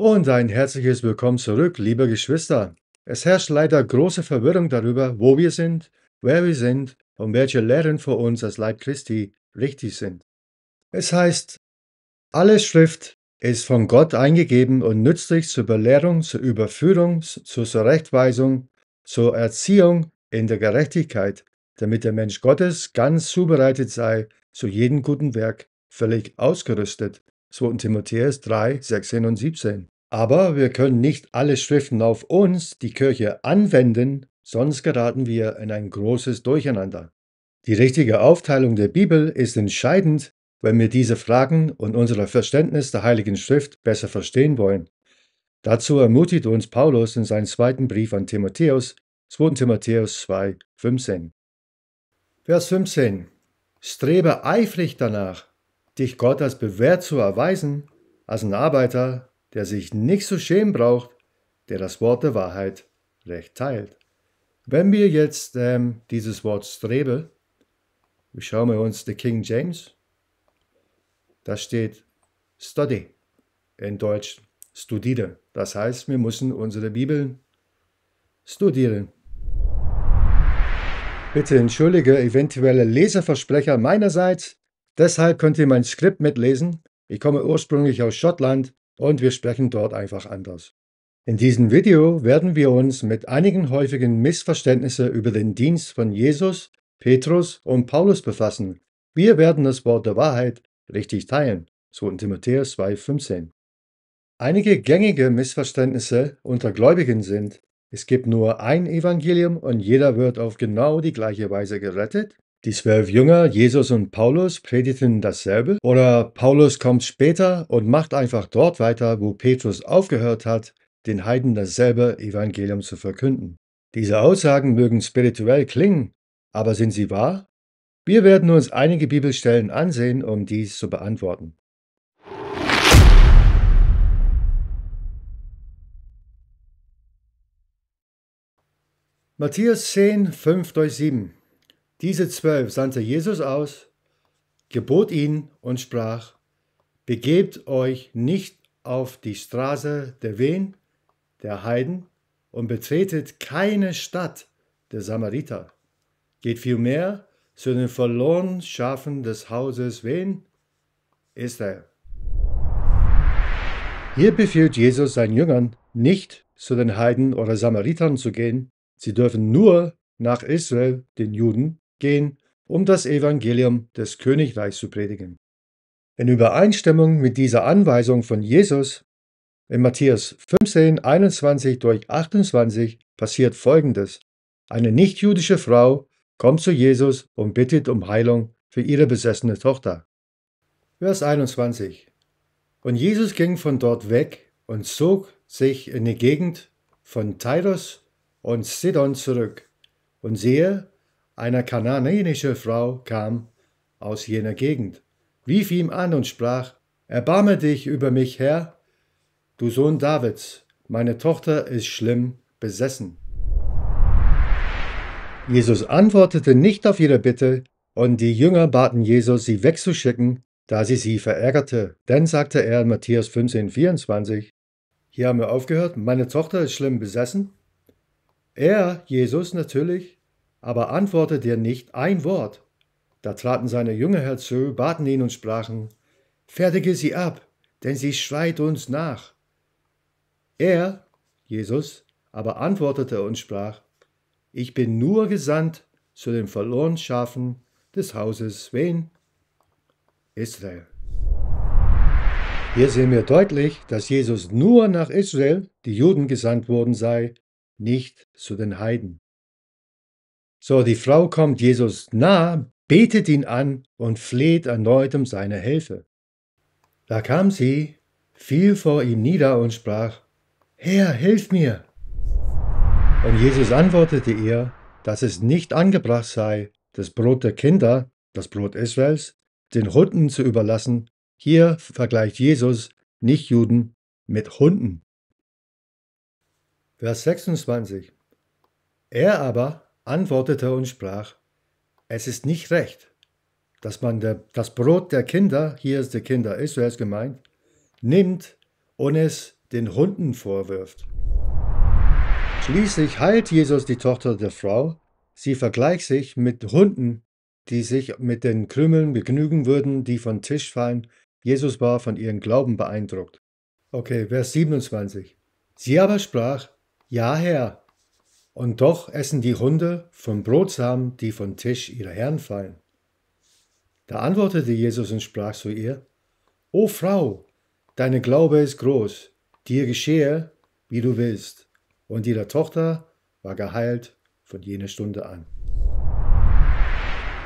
Und ein herzliches Willkommen zurück, liebe Geschwister. Es herrscht leider große Verwirrung darüber, wo wir sind, wer wir sind und welche Lehren für uns als Leib Christi richtig sind. Es heißt, alle Schrift ist von Gott eingegeben und nützlich zur Belehrung, zur Überführung, zur Zurechtweisung, zur Erziehung in der Gerechtigkeit, damit der Mensch Gottes ganz zubereitet sei, zu jedem guten Werk völlig ausgerüstet. 2. Timotheus 3, 16 und 17. Aber wir können nicht alle Schriften auf uns, die Kirche, anwenden, sonst geraten wir in ein großes Durcheinander. Die richtige Aufteilung der Bibel ist entscheidend, wenn wir diese Fragen und unser Verständnis der Heiligen Schrift besser verstehen wollen. Dazu ermutigt uns Paulus in seinem zweiten Brief an Timotheus, 2. Timotheus 2, 15. Vers 15. Strebe eifrig danach, dich Gott als bewährt zu erweisen, als ein Arbeiter, der sich nicht zu so schämen braucht, der das Wort der Wahrheit recht teilt. Wenn wir jetzt ähm, dieses Wort Strebe, wir schauen wir uns die King James, da steht Study, in Deutsch studiere. Das heißt, wir müssen unsere Bibeln studieren. Bitte entschuldige eventuelle Leseversprecher meinerseits. Deshalb könnt ihr mein Skript mitlesen. Ich komme ursprünglich aus Schottland und wir sprechen dort einfach anders. In diesem Video werden wir uns mit einigen häufigen Missverständnissen über den Dienst von Jesus, Petrus und Paulus befassen. Wir werden das Wort der Wahrheit richtig teilen, so in Timotheus 2,15. Einige gängige Missverständnisse unter Gläubigen sind, es gibt nur ein Evangelium und jeder wird auf genau die gleiche Weise gerettet die zwölf Jünger, Jesus und Paulus, predigten dasselbe? Oder Paulus kommt später und macht einfach dort weiter, wo Petrus aufgehört hat, den Heiden dasselbe Evangelium zu verkünden? Diese Aussagen mögen spirituell klingen, aber sind sie wahr? Wir werden uns einige Bibelstellen ansehen, um dies zu beantworten. Matthäus 10, 5 7 diese zwölf sandte Jesus aus, gebot ihnen und sprach, Begebt euch nicht auf die Straße der Wen, der Heiden, und betretet keine Stadt der Samariter. Geht vielmehr zu den verlorenen Schafen des Hauses Wen? Israel. Hier befiehlt Jesus seinen Jüngern, nicht zu den Heiden oder Samaritern zu gehen. Sie dürfen nur nach Israel, den Juden, gehen, um das Evangelium des Königreichs zu predigen. In Übereinstimmung mit dieser Anweisung von Jesus in Matthäus 15, 21 durch 28 passiert Folgendes. Eine nichtjüdische Frau kommt zu Jesus und bittet um Heilung für ihre besessene Tochter. Vers 21. Und Jesus ging von dort weg und zog sich in die Gegend von Tyros und Sidon zurück. Und siehe, eine kananische Frau kam aus jener Gegend, rief ihm an und sprach, Erbarme dich über mich, Herr, du Sohn Davids, meine Tochter ist schlimm besessen. Jesus antwortete nicht auf ihre Bitte, und die Jünger baten Jesus, sie wegzuschicken, da sie sie verärgerte. Dann sagte er in Matthäus 15, 24, Hier haben wir aufgehört, meine Tochter ist schlimm besessen. Er, Jesus natürlich, aber antwortete er nicht ein Wort. Da traten seine Jünger herzu, baten ihn und sprachen, Fertige sie ab, denn sie schreit uns nach. Er, Jesus, aber antwortete und sprach, Ich bin nur gesandt zu den verlorenen Schafen des Hauses wen? Israel. Hier sehen wir deutlich, dass Jesus nur nach Israel, die Juden gesandt worden sei, nicht zu den Heiden. So, die Frau kommt Jesus nah, betet ihn an und fleht erneut um seine Hilfe. Da kam sie, fiel vor ihm nieder und sprach, Herr, hilf mir! Und Jesus antwortete ihr, dass es nicht angebracht sei, das Brot der Kinder, das Brot Israels, den Hunden zu überlassen. Hier vergleicht Jesus Nichtjuden mit Hunden. Vers 26. Er aber, antwortete und sprach, es ist nicht recht, dass man der, das Brot der Kinder, hier ist der Kinder Israels gemeint, nimmt und es den Hunden vorwirft. Schließlich heilt Jesus die Tochter der Frau. Sie vergleicht sich mit Hunden, die sich mit den Krümeln begnügen würden, die von Tisch fallen. Jesus war von ihrem Glauben beeindruckt. Okay, Vers 27. Sie aber sprach, Ja Herr, und doch essen die Hunde vom Brotsamen, die vom Tisch ihrer Herren fallen. Da antwortete Jesus und sprach zu ihr, O Frau, deine Glaube ist groß, dir geschehe, wie du willst. Und ihre Tochter war geheilt von jener Stunde an.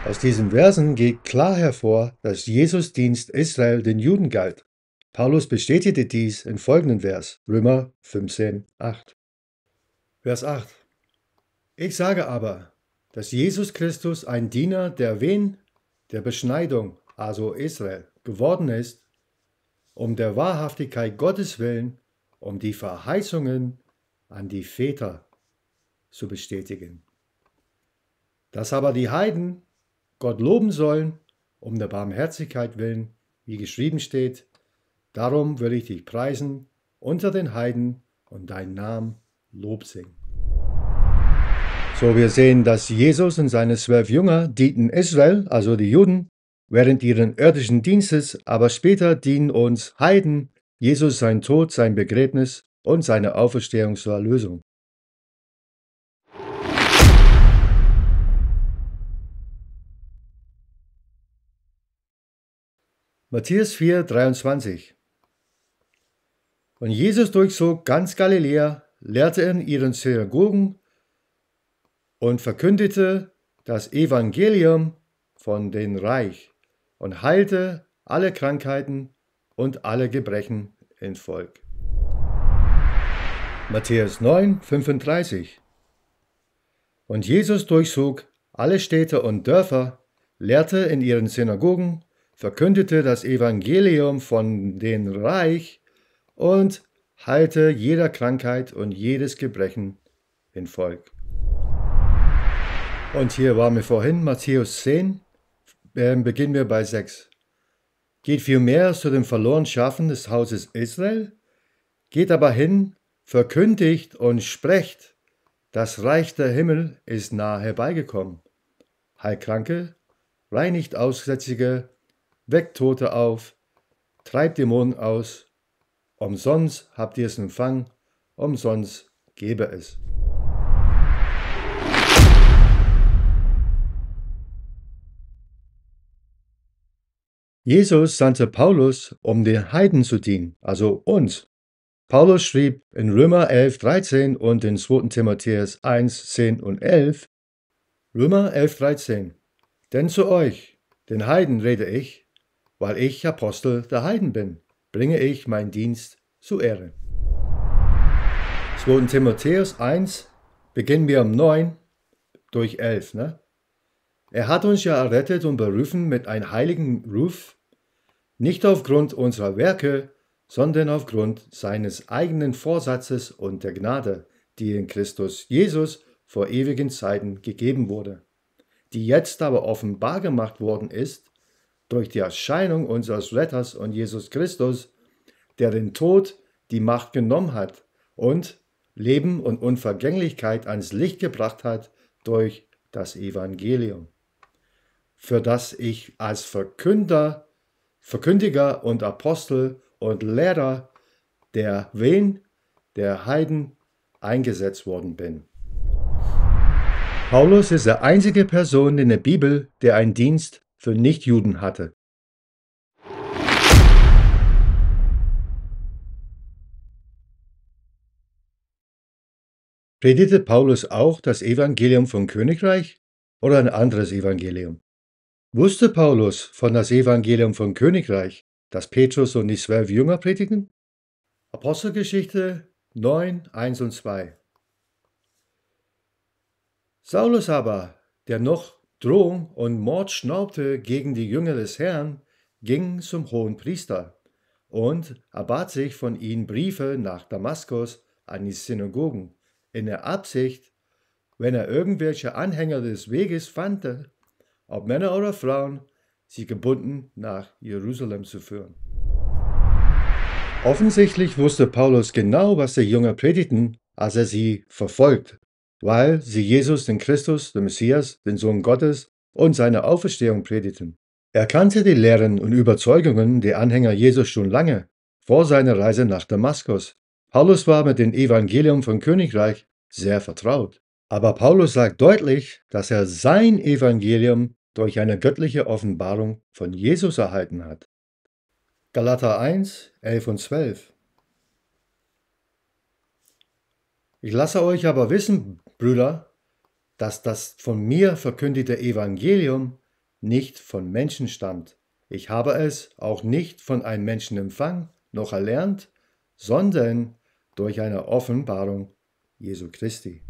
Aus diesen Versen geht klar hervor, dass Jesus Dienst Israel den Juden galt. Paulus bestätigte dies in folgenden Vers, Römer 15, 8. Vers 8. Ich sage aber, dass Jesus Christus ein Diener der wen? Der Beschneidung, also Israel, geworden ist, um der Wahrhaftigkeit Gottes willen, um die Verheißungen an die Väter zu bestätigen. Dass aber die Heiden Gott loben sollen, um der Barmherzigkeit willen, wie geschrieben steht, darum will ich dich preisen unter den Heiden und deinen Namen Lob singen. So, wir sehen, dass Jesus und seine zwölf Jünger dienten Israel, also die Juden, während ihren irdischen Dienstes, aber später dienen uns Heiden, Jesus sein Tod, sein Begräbnis und seine Auferstehung zur Erlösung. Matthäus 4, 23 Und Jesus durchzog ganz Galiläa, lehrte in ihren Synagogen und verkündete das Evangelium von den Reich und heilte alle Krankheiten und alle Gebrechen ins Volk. Matthäus 9, 35 Und Jesus durchzog alle Städte und Dörfer, lehrte in ihren Synagogen, verkündete das Evangelium von den Reich und heilte jeder Krankheit und jedes Gebrechen in Volk. Und hier waren wir vorhin, Matthäus 10, äh, beginnen wir bei 6. Geht vielmehr zu den verlorenen Schafen des Hauses Israel, geht aber hin, verkündigt und sprecht, das Reich der Himmel ist nahe herbeigekommen. Heil Kranke, reinigt Aussätzige, weckt Tote auf, treibt Dämonen aus, umsonst habt ihr es empfangen, umsonst gebe es. Jesus sandte Paulus, um den Heiden zu dienen, also uns. Paulus schrieb in Römer 11, 13 und in 2. Timotheus 1, 10 und 11, Römer 11, 13. Denn zu euch, den Heiden, rede ich, weil ich Apostel der Heiden bin, bringe ich meinen Dienst zu Ehre. 2. Timotheus 1, beginnen wir um 9 durch 11. Ne? Er hat uns ja errettet und berufen mit einem heiligen Ruf, nicht aufgrund unserer Werke, sondern aufgrund seines eigenen Vorsatzes und der Gnade, die in Christus Jesus vor ewigen Zeiten gegeben wurde, die jetzt aber offenbar gemacht worden ist durch die Erscheinung unseres Retters und Jesus Christus, der den Tod die Macht genommen hat und Leben und Unvergänglichkeit ans Licht gebracht hat durch das Evangelium für das ich als Verkünder, Verkündiger und Apostel und Lehrer der Wen, der Heiden eingesetzt worden bin. Paulus ist der einzige Person in der Bibel, der einen Dienst für Nichtjuden hatte. Predigte Paulus auch das Evangelium vom Königreich oder ein anderes Evangelium? Wusste Paulus von das Evangelium vom Königreich, das Petrus und die zwölf Jünger predigten? Apostelgeschichte 9, 1 und 2 Saulus aber, der noch Drohung und Mord schnaubte gegen die Jünger des Herrn, ging zum hohen Priester und erbat sich von ihnen Briefe nach Damaskus an die Synagogen, in der Absicht, wenn er irgendwelche Anhänger des Weges fand, ob Männer oder Frauen, sie gebunden nach Jerusalem zu führen. Offensichtlich wusste Paulus genau, was die Jünger predigten, als er sie verfolgt, weil sie Jesus, den Christus, den Messias, den Sohn Gottes und seine Auferstehung predigten. Er kannte die Lehren und Überzeugungen der Anhänger Jesus schon lange, vor seiner Reise nach Damaskus. Paulus war mit dem Evangelium vom Königreich sehr vertraut. Aber Paulus sagt deutlich, dass er sein Evangelium durch eine göttliche Offenbarung von Jesus erhalten hat. Galater 1, 11 und 12. Ich lasse euch aber wissen, Brüder, dass das von mir verkündete Evangelium nicht von Menschen stammt. Ich habe es auch nicht von einem Menschen empfangen noch erlernt, sondern durch eine Offenbarung Jesu Christi.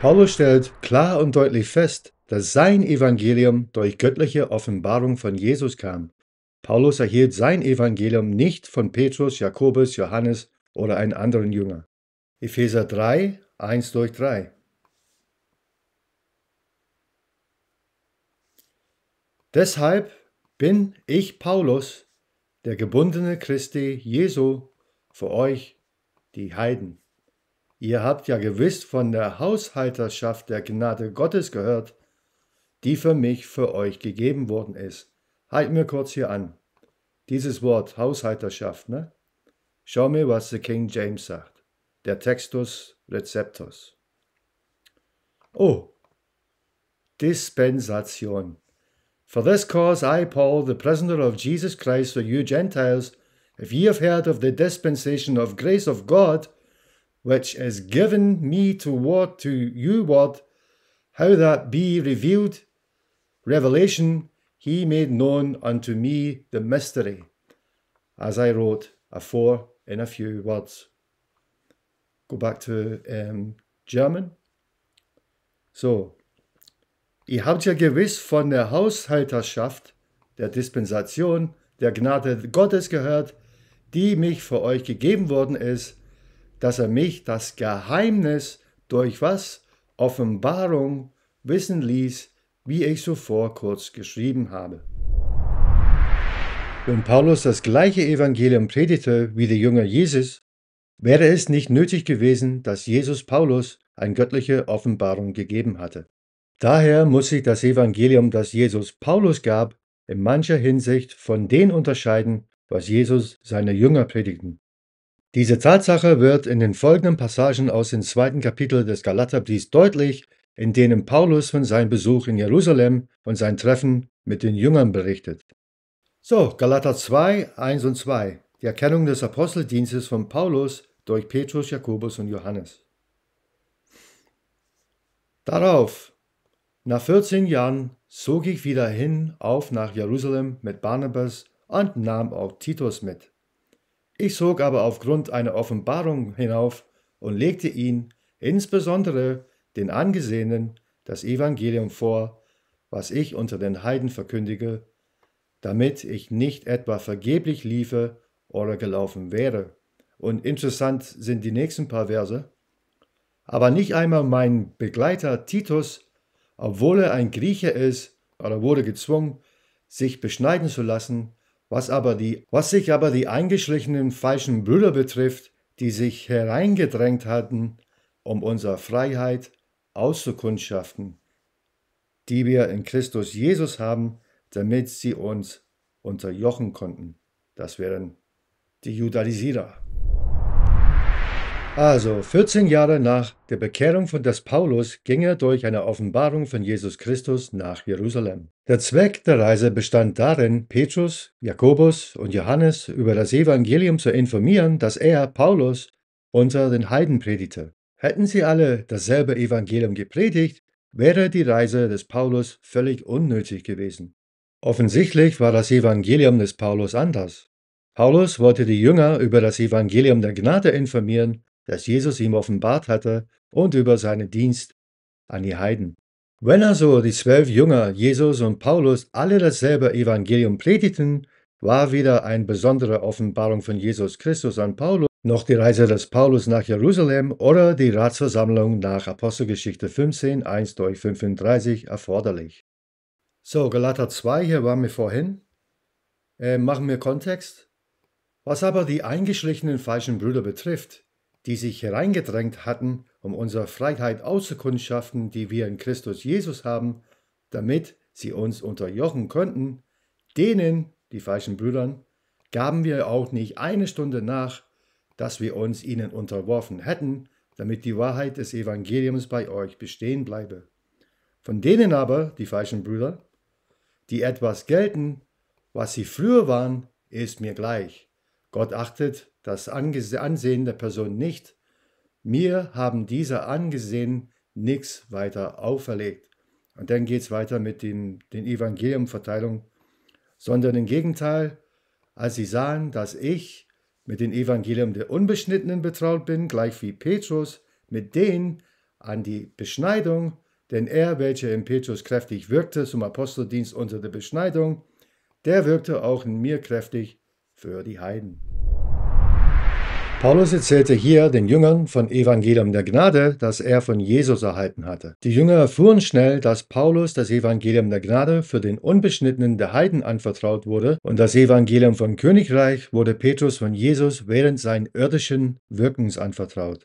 Paulus stellt klar und deutlich fest, dass sein Evangelium durch göttliche Offenbarung von Jesus kam. Paulus erhielt sein Evangelium nicht von Petrus, Jakobus, Johannes oder einem anderen Jünger. Epheser 3, 1 durch 3. Deshalb bin ich Paulus, der gebundene Christi Jesu, für euch, die Heiden. Ihr habt ja gewiss von der Haushalterschaft der Gnade Gottes gehört, die für mich, für euch gegeben worden ist. Halt mir kurz hier an. Dieses Wort Haushalterschaft, ne? Schau mir, was der King James sagt. Der Textus Receptus. Oh, dispensation. For this cause I, Paul, the prisoner of Jesus Christ for you Gentiles, if ye have heard of the dispensation of grace of God, which is given me toward to you ward, how that be revealed, revelation, he made known unto me the mystery, as I wrote afore in a few words. Go back to um, German. So, ihr habt ja gewiss von der Haushalterschaft, der Dispensation, der Gnade Gottes gehört, die mich für euch gegeben worden ist, dass er mich das Geheimnis durch was Offenbarung wissen ließ, wie ich zuvor kurz geschrieben habe. Wenn Paulus das gleiche Evangelium predigte wie der Jünger Jesus, wäre es nicht nötig gewesen, dass Jesus Paulus eine göttliche Offenbarung gegeben hatte. Daher muss sich das Evangelium, das Jesus Paulus gab, in mancher Hinsicht von dem unterscheiden, was Jesus seine Jünger predigten. Diese Tatsache wird in den folgenden Passagen aus dem zweiten Kapitel des Galaterbriefs deutlich, in denen Paulus von seinem Besuch in Jerusalem und sein Treffen mit den Jüngern berichtet. So, Galater 2, 1 und 2, die Erkennung des Aposteldienstes von Paulus durch Petrus, Jakobus und Johannes. Darauf, nach 14 Jahren, zog ich wieder hin auf nach Jerusalem mit Barnabas und nahm auch Titus mit. Ich zog aber aufgrund einer Offenbarung hinauf und legte ihn, insbesondere den Angesehenen, das Evangelium vor, was ich unter den Heiden verkündige, damit ich nicht etwa vergeblich liefe oder gelaufen wäre. Und interessant sind die nächsten paar Verse. Aber nicht einmal mein Begleiter Titus, obwohl er ein Grieche ist, oder wurde gezwungen, sich beschneiden zu lassen, was, aber die, was sich aber die eingeschlichenen falschen Brüder betrifft, die sich hereingedrängt hatten, um unsere Freiheit auszukundschaften, die wir in Christus Jesus haben, damit sie uns unterjochen konnten. Das wären die Judalisierer. Also, 14 Jahre nach der Bekehrung von des Paulus ging er durch eine Offenbarung von Jesus Christus nach Jerusalem. Der Zweck der Reise bestand darin, Petrus, Jakobus und Johannes über das Evangelium zu informieren, dass er, Paulus, unter den Heiden predigte. Hätten sie alle dasselbe Evangelium gepredigt, wäre die Reise des Paulus völlig unnötig gewesen. Offensichtlich war das Evangelium des Paulus anders. Paulus wollte die Jünger über das Evangelium der Gnade informieren das Jesus ihm offenbart hatte, und über seinen Dienst an die Heiden. Wenn also die zwölf Jünger, Jesus und Paulus, alle dasselbe Evangelium predigten, war weder eine besondere Offenbarung von Jesus Christus an Paulus, noch die Reise des Paulus nach Jerusalem oder die Ratsversammlung nach Apostelgeschichte 15, 1 durch 35 erforderlich. So, Galater 2, hier waren wir vorhin. Äh, machen wir Kontext. Was aber die eingeschlichenen falschen Brüder betrifft, die sich hereingedrängt hatten, um unsere Freiheit auszukundschaften, die wir in Christus Jesus haben, damit sie uns unterjochen könnten, denen, die falschen Brüdern, gaben wir auch nicht eine Stunde nach, dass wir uns ihnen unterworfen hätten, damit die Wahrheit des Evangeliums bei euch bestehen bleibe. Von denen aber, die falschen Brüder, die etwas gelten, was sie früher waren, ist mir gleich. Gott achtet das Ansehen der Person nicht. Mir haben diese Angesehen nichts weiter auferlegt. Und dann geht es weiter mit dem, den Evangeliumverteilungen. Sondern im Gegenteil, als sie sahen, dass ich mit dem Evangelium der Unbeschnittenen betraut bin, gleich wie Petrus, mit denen an die Beschneidung, denn er, welcher in Petrus kräftig wirkte zum Aposteldienst unter der Beschneidung, der wirkte auch in mir kräftig für die Heiden. Paulus erzählte hier den Jüngern von Evangelium der Gnade, das er von Jesus erhalten hatte. Die Jünger erfuhren schnell, dass Paulus das Evangelium der Gnade für den Unbeschnittenen der Heiden anvertraut wurde und das Evangelium vom Königreich wurde Petrus von Jesus während seines irdischen Wirkens anvertraut.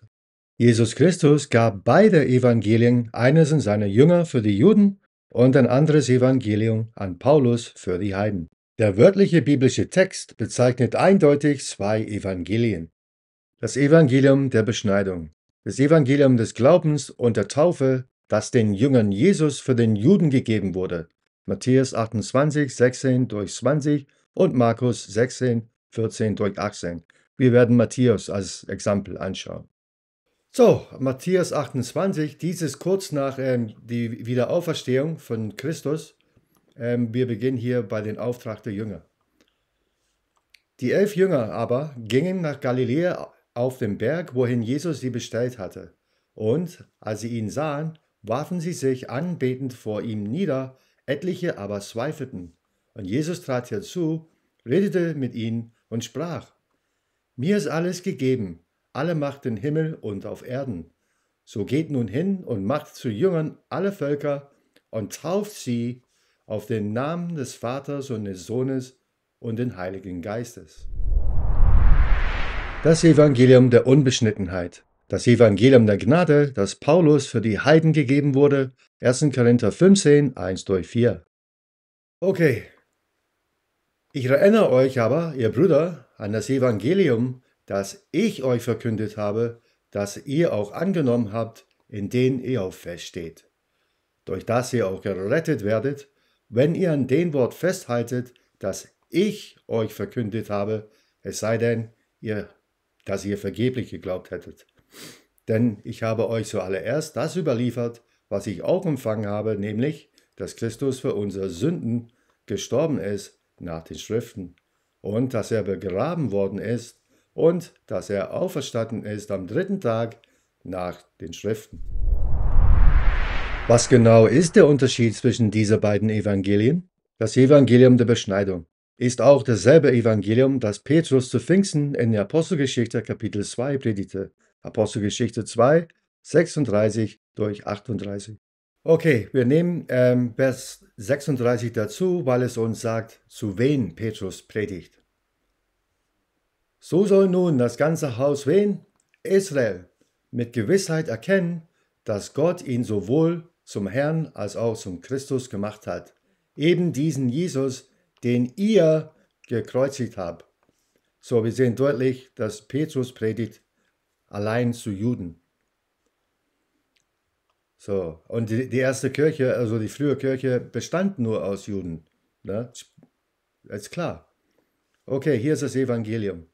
Jesus Christus gab beide Evangelien, eines an seine Jünger für die Juden und ein anderes Evangelium an Paulus für die Heiden. Der wörtliche biblische Text bezeichnet eindeutig zwei Evangelien. Das Evangelium der Beschneidung. Das Evangelium des Glaubens und der Taufe, das den Jüngern Jesus für den Juden gegeben wurde. Matthäus 28, 16 durch 20 und Markus 16, 14 durch 18. Wir werden Matthäus als Exempel anschauen. So, Matthäus 28, dieses kurz nach ähm, die Wiederauferstehung von Christus. Ähm, wir beginnen hier bei den Auftrag der Jünger. Die elf Jünger aber gingen nach Galiläa auf dem Berg, wohin Jesus sie bestellt hatte. Und als sie ihn sahen, warfen sie sich anbetend vor ihm nieder, etliche aber zweifelten. Und Jesus trat herzu, redete mit ihnen und sprach, Mir ist alles gegeben, alle Macht im Himmel und auf Erden. So geht nun hin und macht zu Jüngern alle Völker und tauft sie auf den Namen des Vaters und des Sohnes und den Heiligen Geistes. Das Evangelium der Unbeschnittenheit. Das Evangelium der Gnade, das Paulus für die Heiden gegeben wurde. 1. Korinther 15, 1 durch 4. Okay. Ich erinnere euch aber, ihr Brüder, an das Evangelium, das ich euch verkündet habe, das ihr auch angenommen habt, in dem ihr auch feststeht. Durch das ihr auch gerettet werdet, wenn ihr an dem Wort festhaltet, das ich euch verkündet habe, es sei denn, ihr dass ihr vergeblich geglaubt hättet. Denn ich habe euch zuallererst das überliefert, was ich auch empfangen habe, nämlich, dass Christus für unsere Sünden gestorben ist nach den Schriften und dass er begraben worden ist und dass er auferstanden ist am dritten Tag nach den Schriften. Was genau ist der Unterschied zwischen diesen beiden Evangelien? Das Evangelium der Beschneidung ist auch dasselbe Evangelium, das Petrus zu Pfingsten in der Apostelgeschichte Kapitel 2 predigte. Apostelgeschichte 2, 36 durch 38. Okay, wir nehmen ähm, Vers 36 dazu, weil es uns sagt, zu wen Petrus predigt. So soll nun das ganze Haus wen? Israel mit Gewissheit erkennen, dass Gott ihn sowohl zum Herrn als auch zum Christus gemacht hat. Eben diesen Jesus, den ihr gekreuzigt habt. So, wir sehen deutlich, dass Petrus predigt allein zu Juden. So, und die, die erste Kirche, also die frühe Kirche, bestand nur aus Juden. Ne? Ist klar. Okay, hier ist das Evangelium.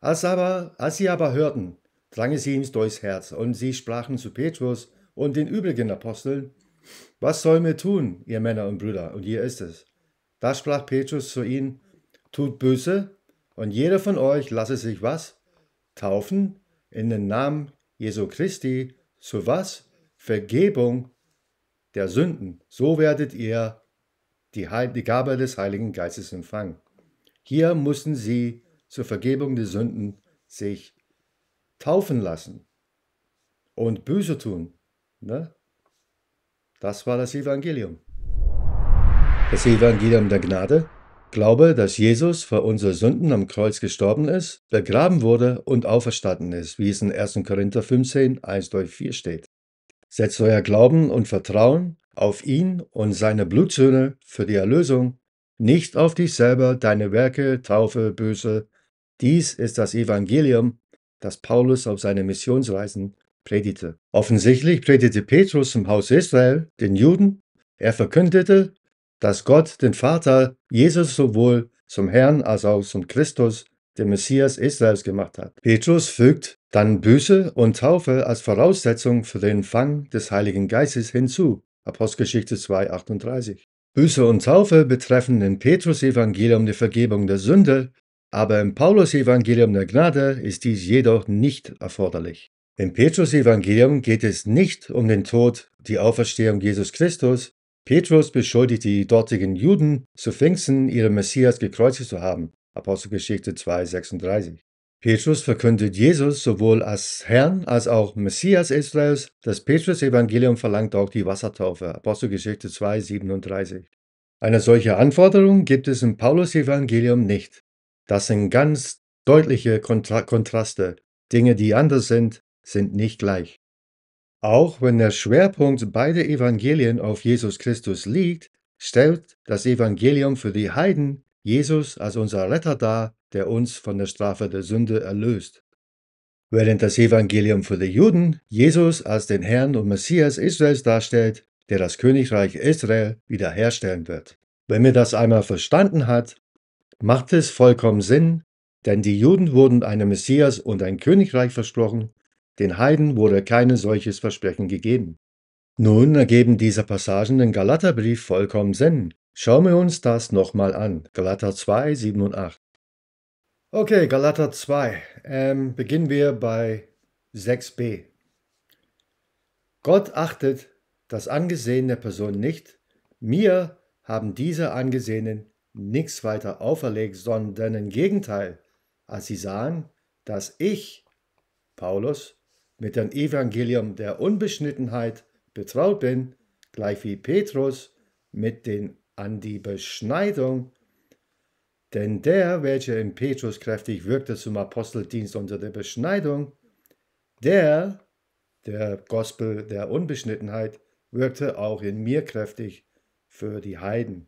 Als, aber, als sie aber hörten, drangen sie ihm durchs Herz und sie sprachen zu Petrus und den übrigen Aposteln, was sollen wir tun, ihr Männer und Brüder? Und hier ist es. Da sprach Petrus zu ihnen, tut Böse, und jeder von euch lasse sich was? Taufen in den Namen Jesu Christi, zu was? Vergebung der Sünden. So werdet ihr die, Heil die Gabe des Heiligen Geistes empfangen. Hier mussten sie zur Vergebung der Sünden sich taufen lassen und Böse tun. Ne? Das war das Evangelium. Das Evangelium der Gnade. Glaube, dass Jesus für unsere Sünden am Kreuz gestorben ist, begraben wurde und auferstanden ist, wie es in 1. Korinther 15, 1 durch 4 steht. Setzt euer Glauben und Vertrauen auf ihn und seine Blutsöhne für die Erlösung, nicht auf dich selber, deine Werke, Taufe, Böse. Dies ist das Evangelium, das Paulus auf seinen Missionsreisen predigte. Offensichtlich predigte Petrus im Haus Israel den Juden. Er verkündete, dass Gott, den Vater, Jesus sowohl zum Herrn als auch zum Christus, dem Messias Israels, gemacht hat. Petrus fügt dann Büße und Taufe als Voraussetzung für den Empfang des Heiligen Geistes hinzu. Apostelgeschichte 2,38. Büße und Taufe betreffen im Petrus-Evangelium die Vergebung der Sünde, aber im Paulus-Evangelium der Gnade ist dies jedoch nicht erforderlich. Im Petrus-Evangelium geht es nicht um den Tod, die Auferstehung Jesus Christus, Petrus beschuldigt die dortigen Juden, zu Pfingsten ihren Messias gekreuzigt zu haben. Apostelgeschichte 2,36. Petrus verkündet Jesus sowohl als Herrn als auch Messias Israels. Das Petrus-Evangelium verlangt auch die Wassertaufe. Apostelgeschichte 2,37. Eine solche Anforderung gibt es im Paulus-Evangelium nicht. Das sind ganz deutliche Kontra Kontraste. Dinge, die anders sind, sind nicht gleich. Auch wenn der Schwerpunkt beider Evangelien auf Jesus Christus liegt, stellt das Evangelium für die Heiden Jesus als unser Retter dar, der uns von der Strafe der Sünde erlöst. Während das Evangelium für die Juden Jesus als den Herrn und Messias Israels darstellt, der das Königreich Israel wiederherstellen wird. Wenn mir das einmal verstanden hat, macht es vollkommen Sinn, denn die Juden wurden einem Messias und ein Königreich versprochen, den Heiden wurde kein solches Versprechen gegeben. Nun ergeben diese Passagen den Galaterbrief vollkommen Sinn. Schauen wir uns das nochmal an. Galater 2, 7 und 8. Okay, Galater 2. Ähm, beginnen wir bei 6b. Gott achtet das Angesehen der Person nicht. Mir haben diese Angesehenen nichts weiter auferlegt, sondern im Gegenteil, als sie sahen, dass ich, Paulus, mit dem Evangelium der Unbeschnittenheit betraut bin, gleich wie Petrus mit den an die Beschneidung, denn der, welcher in Petrus kräftig wirkte zum Aposteldienst unter der Beschneidung, der, der Gospel der Unbeschnittenheit, wirkte auch in mir kräftig für die Heiden.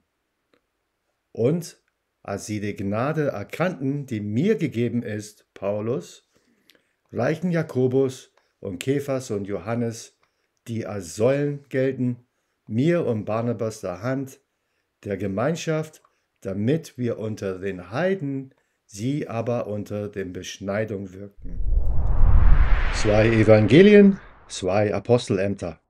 Und als sie die Gnade erkannten, die mir gegeben ist, Paulus, reichen Jakobus und Kephas und Johannes, die als Säulen gelten, mir und Barnabas der Hand, der Gemeinschaft, damit wir unter den Heiden, sie aber unter den Beschneidung wirken. Zwei Evangelien, zwei Apostelämter.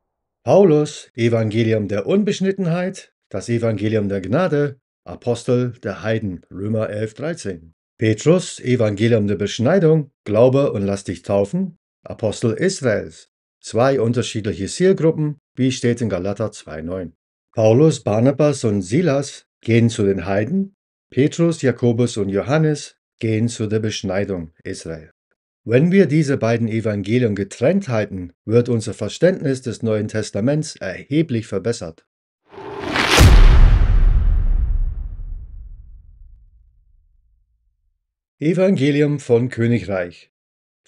Paulus, Evangelium der Unbeschnittenheit, das Evangelium der Gnade, Apostel der Heiden, Römer 11, 13. Petrus, Evangelium der Beschneidung, Glaube und lass dich taufen, Apostel Israels. Zwei unterschiedliche Zielgruppen, wie steht in Galater 2,9. Paulus, Barnabas und Silas gehen zu den Heiden, Petrus, Jakobus und Johannes gehen zu der Beschneidung Israel. Wenn wir diese beiden Evangelien getrennt halten, wird unser Verständnis des Neuen Testaments erheblich verbessert. Evangelium von Königreich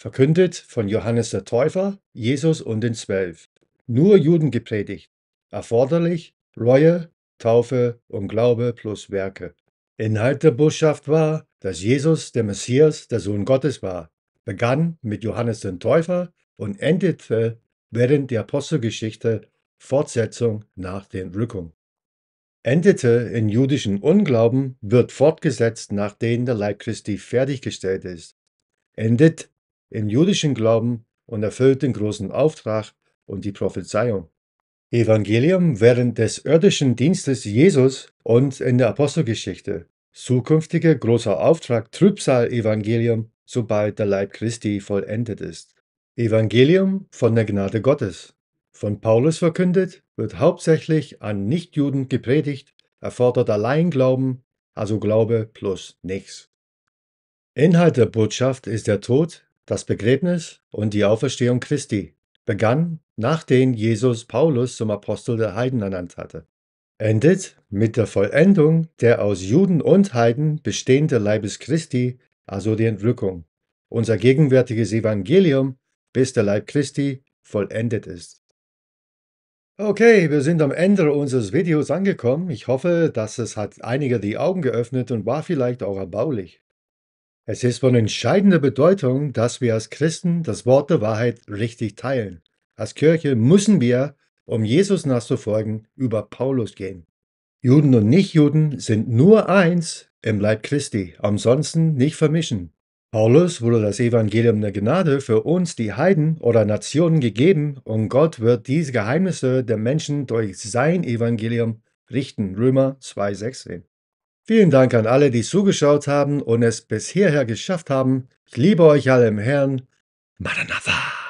verkündet von Johannes der Täufer, Jesus und den Zwölf. Nur Juden gepredigt. Erforderlich Reue, Taufe und Glaube plus Werke. Inhalt der Botschaft war, dass Jesus der Messias, der Sohn Gottes war, begann mit Johannes den Täufer und endete während der Apostelgeschichte Fortsetzung nach der Entrückung. Endete in jüdischen Unglauben wird fortgesetzt, nachdem der Leib Christi fertiggestellt ist. Endet im jüdischen Glauben und erfüllt den großen Auftrag und die Prophezeiung. Evangelium während des irdischen Dienstes Jesus und in der Apostelgeschichte. Zukünftiger großer Auftrag Trübsal-Evangelium, sobald der Leib Christi vollendet ist. Evangelium von der Gnade Gottes. Von Paulus verkündet, wird hauptsächlich an Nichtjuden gepredigt, erfordert allein Glauben, also Glaube plus nichts. Inhalt der Botschaft ist der Tod, das Begräbnis und die Auferstehung Christi begann, nachdem Jesus Paulus zum Apostel der Heiden ernannt hatte, endet mit der Vollendung der aus Juden und Heiden bestehende Leibes Christi, also die Entrückung, unser gegenwärtiges Evangelium, bis der Leib Christi vollendet ist. Okay, wir sind am Ende unseres Videos angekommen. Ich hoffe, dass es hat einige die Augen geöffnet und war vielleicht auch erbaulich. Es ist von entscheidender Bedeutung, dass wir als Christen das Wort der Wahrheit richtig teilen. Als Kirche müssen wir, um Jesus nachzufolgen, über Paulus gehen. Juden und Nichtjuden sind nur eins im Leib Christi, ansonsten nicht vermischen. Paulus wurde das Evangelium der Gnade für uns, die Heiden oder Nationen, gegeben und Gott wird diese Geheimnisse der Menschen durch sein Evangelium richten. Römer 2,16. Vielen Dank an alle, die zugeschaut haben und es bis hierher geschafft haben. Ich liebe euch alle im Herrn. Maranatha!